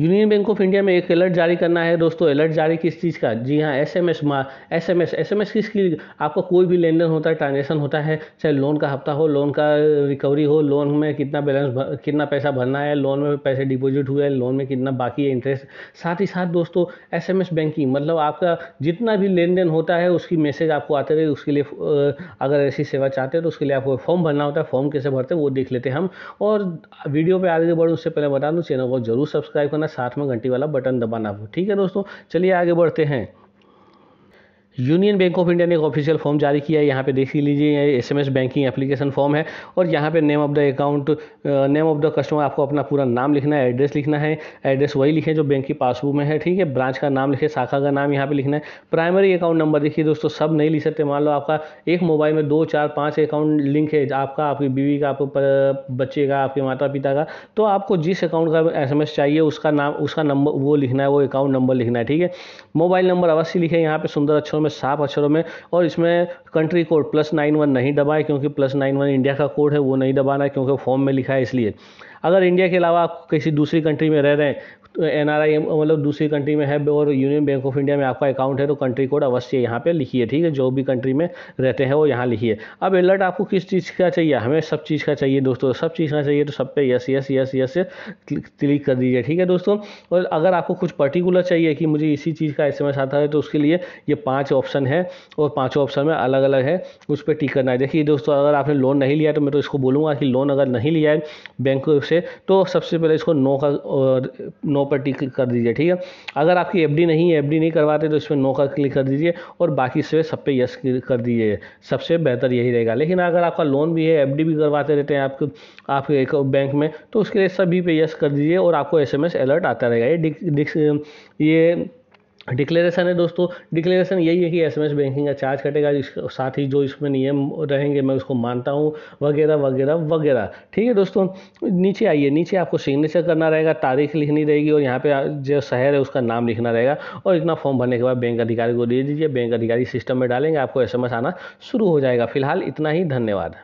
union bank of India में एक alert जारी करना है दोस्तों अलर्ट जारी किस चीज़ का जी हाँ S M S S M S S M S किसकी आपका कोई भी लेन देन होता है ट्रांजेक्शन होता है चाहे लोन का हफ्ता हो लोन का रिकवरी हो लोन में कितना बैलेंस कितना पैसा भरना है लोन में पैसे डिपॉजिट हुए हैं लोन में कितना बाकी है इंटरेस्ट साथ ही साथ दोस्तों एस एम एस बैंकिंग मतलब आपका जितना भी लेन देन होता है उसकी मैसेज आपको आते रहे उसके लिए अगर ऐसी सेवा चाहते हैं तो उसके लिए आपको फॉर्म भरना होता है फॉर्म कैसे भरते हैं वो देख लेते हैं हम और वीडियो पर आगे बढ़ूँ उससे पहले बता दूँ चैनल को जरूर सब्सक्राइब करना साथ में घंटी वाला बटन दबाना ठीक है दोस्तों चलिए आगे बढ़ते हैं यूनियन बैंक ऑफ इंडिया ने एक ऑफिशियल फॉर्म जारी किया है यहाँ पे देख लीजिए ये एसएमएस बैंकिंग एप्लीकेशन फॉर्म है और यहाँ पे name of the account name of the customer आपको अपना पूरा नाम लिखना है एड्रेस लिखना है एड्रेस वही लिखें जो बैंक की पासबुक में है ठीक है ब्रांच का नाम लिखे शाखा का नाम यहाँ पर लिखना है प्राइमरी अकाउंट नंबर देखिए दोस्तों सब नहीं लिख सकते मान लो आपका एक मोबाइल में दो चार पाँच अकाउंट लिंक है आपका आपकी बीवी का आपके बच्चे का आपके माता पिता का तो आपको जिस अकाउंट का एस चाहिए उसका नाम उसका नंबर वो लिखना है वो अकाउंट नंबर लिखना है ठीक है मोबाइल नंबर अवश्य लिखे यहाँ पर सुंदर अक्षर में साफ अक्षरों में और इसमें country code plus nine one नहीं दबाए क्योंकि प्लस नाइन वन इंडिया का कोड है वो नहीं दबाना है क्योंकि फॉर्म में लिखा है इसलिए अगर इंडिया के अलावा आप किसी दूसरी कंट्री में रह रहे हैं एन आर आई मतलब दूसरी कंट्री में है और यूनियन बैंक ऑफ इंडिया में आपका अकाउंट है तो कंट्री कोड अवश्य यहाँ पे लिखिए ठीक है जो भी कंट्री में रहते हैं वो यहाँ लिखिए अब अलर्ट आपको किस चीज़ का चाहिए हमें सब चीज़ का चाहिए दोस्तों सब चीज़ का चाहिए तो सब पे yes yes yes yes click कर दीजिए ठीक है दोस्तों और अगर आपको कुछ पर्टिकुलर चाहिए कि मुझे इसी चीज़ का एस आता है तो उसके लिए ये पाँच ऑप्शन है और पाँचों ऑप्शन में अलग अलग है उस पर टिक करना है देखिए दोस्तों अगर आपने लोन नहीं लिया तो मैं तो इसको बोलूँगा कि लोन अगर नहीं लिया है बैंक से तो सबसे पहले इसको नो का नो पर टिक कर दीजिए ठीक है अगर आपकी एफ नहीं है एफ नहीं करवाते तो इसमें नो का क्लिक कर दीजिए और बाकी से सब पे यस कर दीजिए सबसे बेहतर यही रहेगा लेकिन अगर आपका लोन भी है एफ भी करवाते रहते हैं आपके आपके एक बैंक में तो उसके लिए सभी पे यस कर दीजिए और आपको एस अलर्ट आता रहेगा ये ये डिक्लेरेशन है दोस्तों डिक्लेरेशन यही है कि एसएमएस बैंकिंग का चार्ज कटेगा साथ ही जो इसमें नियम रहेंगे मैं उसको मानता हूँ वगैरह वगैरह वगैरह ठीक है दोस्तों नीचे आइए नीचे आपको सिग्नेचर करना रहेगा तारीख लिखनी रहेगी और यहाँ पे जो शहर है उसका नाम लिखना रहेगा और इतना फॉर्म भरने के बाद बैंक अधिकारी को दे दीजिए बैंक अधिकारी सिस्टम में डालेंगे आपको एस आना शुरू हो जाएगा फिलहाल इतना ही धन्यवाद